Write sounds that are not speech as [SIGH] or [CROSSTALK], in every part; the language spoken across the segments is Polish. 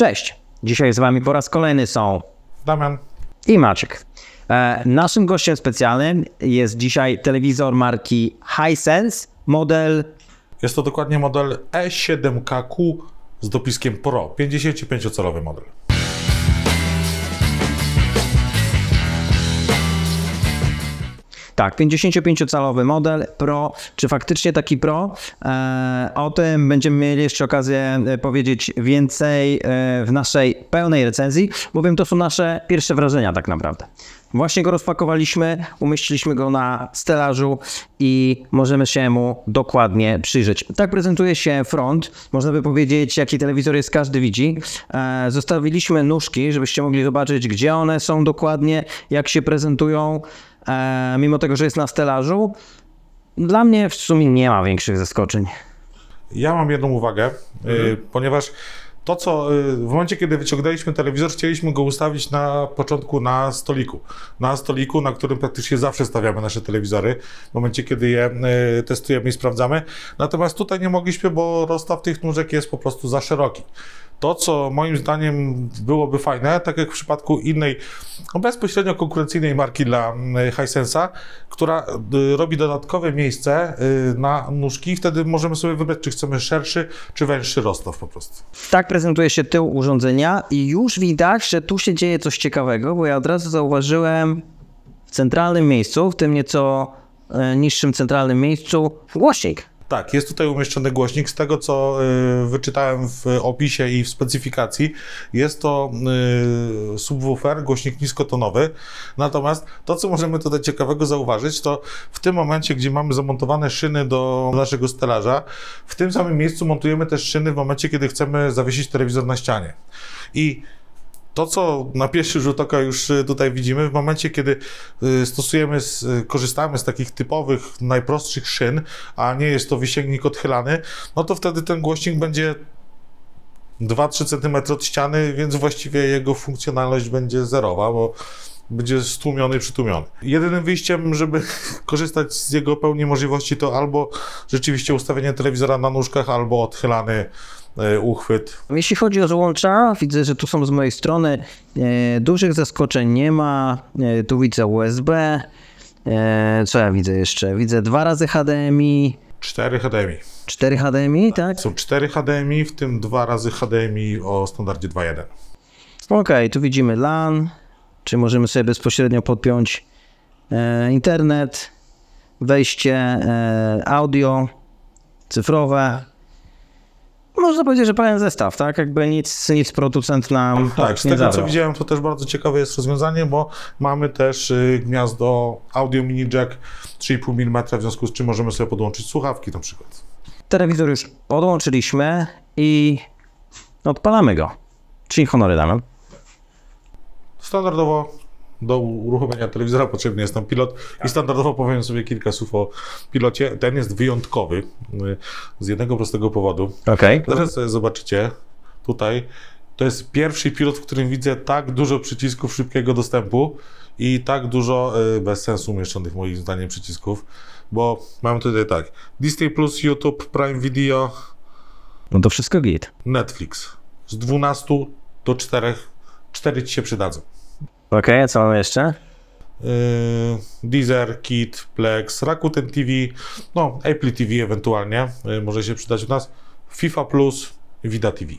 Cześć! Dzisiaj z Wami po raz kolejny są Damian i Maciek. E, naszym gościem specjalnym jest dzisiaj telewizor marki Hisense, model... Jest to dokładnie model E7KQ z dopiskiem Pro, 55-calowy model. Tak, 55-calowy model Pro, czy faktycznie taki Pro? E, o tym będziemy mieli jeszcze okazję e, powiedzieć więcej e, w naszej pełnej recenzji, bowiem to są nasze pierwsze wrażenia tak naprawdę. Właśnie go rozpakowaliśmy, umieściliśmy go na stelażu i możemy się mu dokładnie przyjrzeć. Tak prezentuje się front, można by powiedzieć, jaki telewizor jest, każdy widzi. E, zostawiliśmy nóżki, żebyście mogli zobaczyć, gdzie one są dokładnie, jak się prezentują. E, mimo tego, że jest na stelażu. Dla mnie w sumie nie ma większych zaskoczeń. Ja mam jedną uwagę, y, mhm. ponieważ to, co y, w momencie, kiedy wyciągnęliśmy telewizor, chcieliśmy go ustawić na początku na stoliku. Na stoliku, na którym praktycznie zawsze stawiamy nasze telewizory, w momencie, kiedy je y, testujemy i sprawdzamy. Natomiast tutaj nie mogliśmy, bo rozstaw tych nóżek jest po prostu za szeroki. To, co moim zdaniem byłoby fajne, tak jak w przypadku innej, no, bezpośrednio konkurencyjnej marki dla y, Hisense'a, która y, robi dodatkowe miejsce y, na nóżki, wtedy możemy sobie wybrać, czy chcemy szerszy, czy węższy rozstaw po prostu. Tak prezentuje się tył urządzenia i już widać, że tu się dzieje coś ciekawego, bo ja od razu zauważyłem w centralnym miejscu, w tym nieco e, niższym centralnym miejscu, głośnik. Tak, jest tutaj umieszczony głośnik. Z tego, co y, wyczytałem w opisie i w specyfikacji, jest to y, subwoofer, głośnik niskotonowy. Natomiast to, co możemy tutaj ciekawego zauważyć, to w tym momencie, gdzie mamy zamontowane szyny do naszego stelaża, w tym samym miejscu montujemy też szyny w momencie, kiedy chcemy zawiesić telewizor na ścianie. I to, co na pierwszy rzut oka już y, tutaj widzimy, w momencie, kiedy y, stosujemy, z, y, korzystamy z takich typowych, najprostszych szyn, a nie jest to wysięgnik odchylany, no to wtedy ten głośnik będzie 2-3 cm od ściany, więc właściwie jego funkcjonalność będzie zerowa, bo będzie stłumiony, przytłumiony. Jedynym wyjściem, żeby [LAUGHS] korzystać z jego pełni możliwości, to albo rzeczywiście ustawienie telewizora na nóżkach, albo odchylany E, uchwyt. Jeśli chodzi o złącza, widzę, że tu są z mojej strony. E, dużych zaskoczeń nie ma. E, tu widzę USB. Co ja widzę jeszcze? Widzę dwa razy HDMI. Cztery HDMI. Cztery HDMI, tak, tak? Są cztery HDMI, w tym dwa razy HDMI o standardzie 2.1. OK, tu widzimy LAN, czy możemy sobie bezpośrednio podpiąć internet, wejście audio cyfrowe, można powiedzieć, że pełen zestaw, tak? Jakby nic, nic producent nam. Tak, tak z tego zabrał. co widziałem, to też bardzo ciekawe jest rozwiązanie, bo mamy też y, gniazdo audio mini jack 3,5 mm, w związku z czym możemy sobie podłączyć słuchawki na przykład. Telewizor już podłączyliśmy i odpalamy go. Czyli honory damy. Standardowo do uruchomienia telewizora potrzebny jest tam pilot i tak. standardowo powiem sobie kilka słów o pilocie. Ten jest wyjątkowy y, z jednego prostego powodu. Okay. Zaraz sobie zobaczycie tutaj. To jest pierwszy pilot, w którym widzę tak dużo przycisków szybkiego dostępu i tak dużo y, bez sensu umieszczonych moim zdaniem przycisków, bo mam tutaj tak Disney+, Plus, YouTube, Prime Video. No to wszystko git. Netflix. Z 12 do 4, 4 ci się przydadzą. Okej, okay, a co mamy jeszcze? Yy, Deezer, Kit, Plex, Rakuten TV, no Apple TV ewentualnie, yy, może się przydać u nas, FIFA Plus, Vida TV.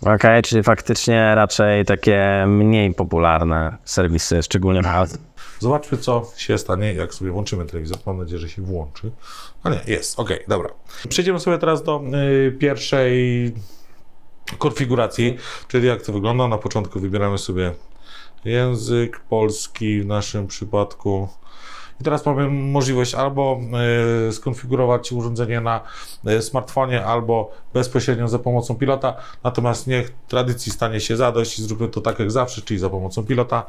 Okej, okay, czyli faktycznie raczej takie mniej popularne serwisy, szczególnie w Zobaczmy, co się stanie, jak sobie włączymy telewizor. Mam nadzieję, że się włączy. A nie, jest, okej, okay, dobra. Przejdziemy sobie teraz do y, pierwszej konfiguracji, czyli jak to wygląda. Na początku wybieramy sobie język polski w naszym przypadku. I teraz powiem możliwość albo e, skonfigurować urządzenie na e, smartfonie, albo bezpośrednio za pomocą pilota. Natomiast niech tradycji stanie się zadość i zróbmy to tak jak zawsze, czyli za pomocą pilota.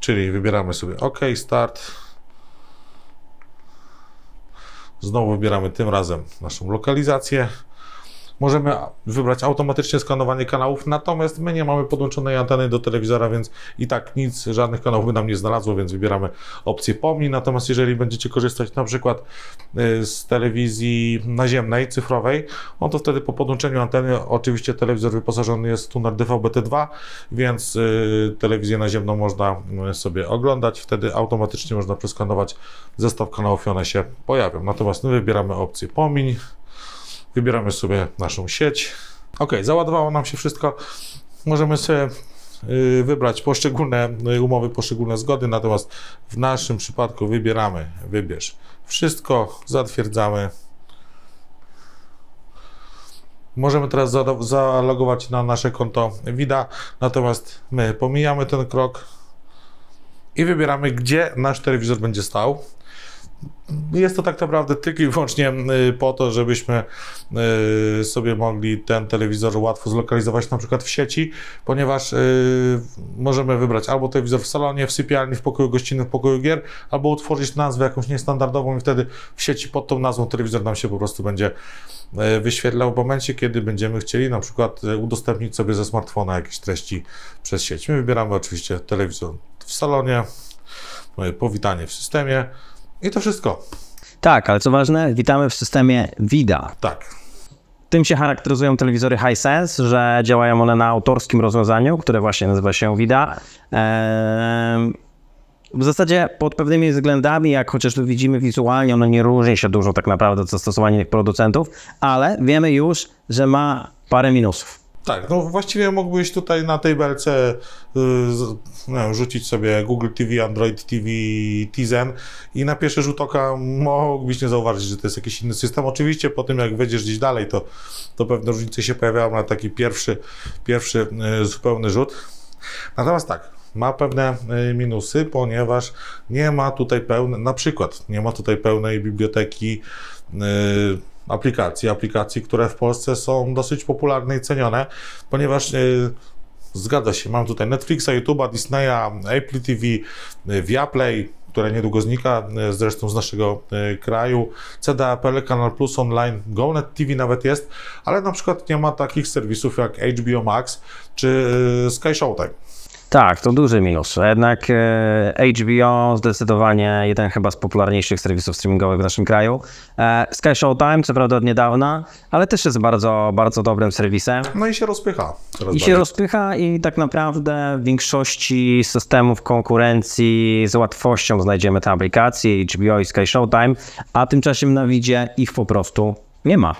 Czyli wybieramy sobie OK, start. Znowu wybieramy tym razem naszą lokalizację możemy wybrać automatycznie skanowanie kanałów, natomiast my nie mamy podłączonej anteny do telewizora, więc i tak nic, żadnych kanałów by nam nie znalazło, więc wybieramy opcję POMI. Natomiast jeżeli będziecie korzystać na przykład y, z telewizji naziemnej, cyfrowej, on no to wtedy po podłączeniu anteny oczywiście telewizor wyposażony jest w tuner DVB-T2, więc y, telewizję naziemną można y, sobie oglądać, wtedy automatycznie można przeskanować zestaw kanałów i one się pojawią. Natomiast my wybieramy opcję POMI, Wybieramy sobie naszą sieć. Ok, załadowało nam się wszystko. Możemy sobie y, wybrać poszczególne y, umowy, poszczególne zgody, natomiast w naszym przypadku wybieramy, wybierz wszystko, zatwierdzamy. Możemy teraz zalogować na nasze konto WIDA, natomiast my pomijamy ten krok i wybieramy, gdzie nasz telewizor będzie stał jest to tak naprawdę tylko i wyłącznie y, po to, żebyśmy y, sobie mogli ten telewizor łatwo zlokalizować na przykład w sieci, ponieważ y, możemy wybrać albo telewizor w salonie, w sypialni, w pokoju gościnnym, w pokoju gier, albo utworzyć nazwę jakąś niestandardową i wtedy w sieci pod tą nazwą telewizor nam się po prostu będzie wyświetlał w momencie, kiedy będziemy chcieli na przykład udostępnić sobie ze smartfona jakieś treści przez sieć. My wybieramy oczywiście telewizor w salonie, powitanie w systemie, i to wszystko. Tak, ale co ważne, witamy w systemie WIDA. Tak. Tym się charakteryzują telewizory Hisense, że działają one na autorskim rozwiązaniu, które właśnie nazywa się WIDA. w zasadzie pod pewnymi względami, jak chociażby widzimy wizualnie, ono nie różni się dużo tak naprawdę od zastosowań producentów, ale wiemy już, że ma parę minusów. Tak, no właściwie mógłbyś tutaj na tej belce yy, rzucić sobie Google TV, Android TV, Tizen i na pierwszy rzut oka mógłbyś nie zauważyć, że to jest jakiś inny system. Oczywiście po tym jak wejdziesz gdzieś dalej, to, to pewne różnice się pojawiają na taki pierwszy, pierwszy yy, zupełny rzut. Natomiast tak, ma pewne y, minusy, ponieważ nie ma tutaj pełnej, na przykład nie ma tutaj pełnej biblioteki yy, aplikacji, aplikacji, które w Polsce są dosyć popularne i cenione, ponieważ yy, zgadza się, mam tutaj Netflixa, YouTube'a, Disneya, Apple TV, e, Viaplay, które niedługo znika e, zresztą z naszego kraju. CDA.pl, Canal Plus Online, GoNet TV nawet jest, ale na przykład nie ma takich serwisów jak HBO Max czy Sky Showtime. Tak, to duży minus. Jednak e, HBO zdecydowanie jeden chyba z popularniejszych serwisów streamingowych w naszym kraju. E, Sky Showtime, co prawda od niedawna, ale też jest bardzo, bardzo dobrym serwisem. No i się rozpycha. I bardziej. się rozpycha i tak naprawdę w większości systemów konkurencji z łatwością znajdziemy te aplikacje HBO i Sky Showtime, a tymczasem na widzie ich po prostu nie ma.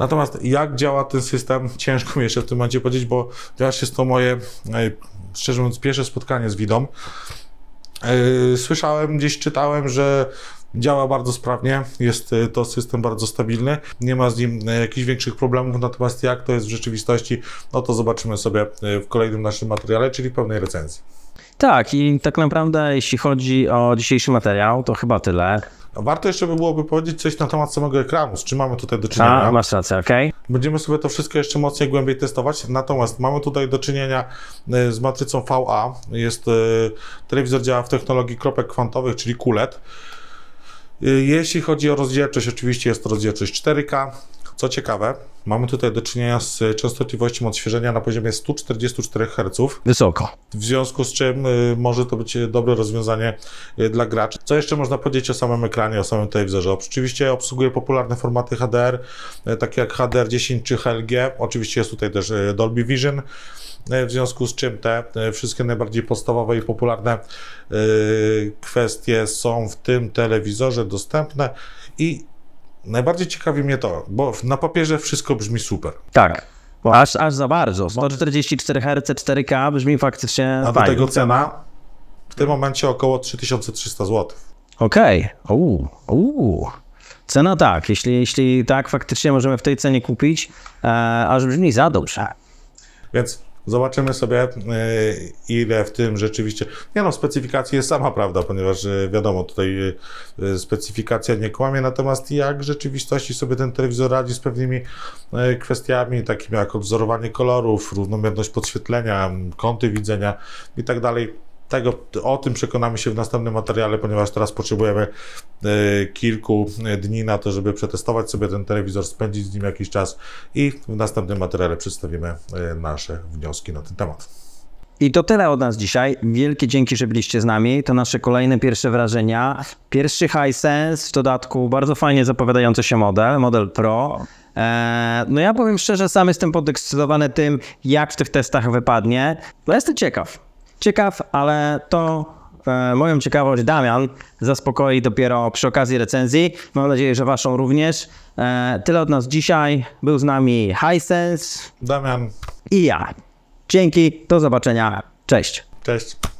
Natomiast jak działa ten system, ciężko mi jeszcze w tym momencie powiedzieć, bo teraz jest to moje, e, szczerze mówiąc, pierwsze spotkanie z Widą. E, słyszałem, gdzieś czytałem, że działa bardzo sprawnie, jest e, to system bardzo stabilny, nie ma z nim jakichś większych problemów, natomiast jak to jest w rzeczywistości, no to zobaczymy sobie w kolejnym naszym materiale, czyli w pełnej recenzji. Tak, i tak naprawdę jeśli chodzi o dzisiejszy materiał, to chyba tyle. No, warto jeszcze by byłoby powiedzieć coś na temat samego ekranu, z czym mamy tutaj do czynienia. A, tak, masz rację, okej. Okay. Będziemy sobie to wszystko jeszcze mocniej, głębiej testować, natomiast mamy tutaj do czynienia e, z matrycą VA, jest e, telewizor działa w technologii kropek kwantowych, czyli QLED. E, jeśli chodzi o rozdzielczość, oczywiście jest to rozdzielczość 4K, co ciekawe, mamy tutaj do czynienia z częstotliwością odświeżenia na poziomie 144 Hz. Wysoko. W związku z czym y, może to być dobre rozwiązanie y, dla graczy. Co jeszcze można powiedzieć o samym ekranie, o samym telewizorze? Oczywiście obsługuje popularne formaty HDR, y, takie jak HDR10 czy HLG. Oczywiście jest tutaj też y, Dolby Vision. Y, w związku z czym te y, wszystkie najbardziej podstawowe i popularne kwestie są w tym telewizorze dostępne i Najbardziej ciekawi mnie to, bo na papierze wszystko brzmi super. Tak. Bo, aż, aż za bardzo. 144 Hz 4K brzmi faktycznie. A do tego cena w tym momencie około 3300 zł. Okej. Okay. Uuu. Uuu. Cena tak. Jeśli, jeśli tak, faktycznie możemy w tej cenie kupić, e, aż brzmi za dobrze. Więc Zobaczymy sobie, e, ile w tym rzeczywiście. Nie no, specyfikacja jest sama prawda, ponieważ e, wiadomo, tutaj e, specyfikacja nie kłamie, natomiast jak w rzeczywistości sobie ten telewizor radzi z pewnymi kwestiami, takimi jak odzorowanie kolorów, równomierność podświetlenia, kąty widzenia itd. Tak tego, o tym przekonamy się w następnym materiale, ponieważ teraz potrzebujemy e, kilku e, dni na to, żeby przetestować sobie ten telewizor, spędzić z nim jakiś czas i w następnym materiale przedstawimy e, nasze wnioski na ten temat. I to tyle od nas dzisiaj. Wielkie dzięki, że byliście z nami. To nasze kolejne pierwsze wrażenia. Pierwszy Hisense, w dodatku bardzo fajnie zapowiadający się model, model Pro. no ja powiem szczerze, sam jestem podekscytowany tym, jak w tych testach wypadnie. No jestem ciekaw ciekaw, ale to e, moją ciekawość Damian zaspokoi dopiero przy okazji recenzji. Mam nadzieję, że waszą również. E, tyle od nas dzisiaj. Był z nami Hisense, Damian i ja. Dzięki, do zobaczenia. Cześć. Cześć.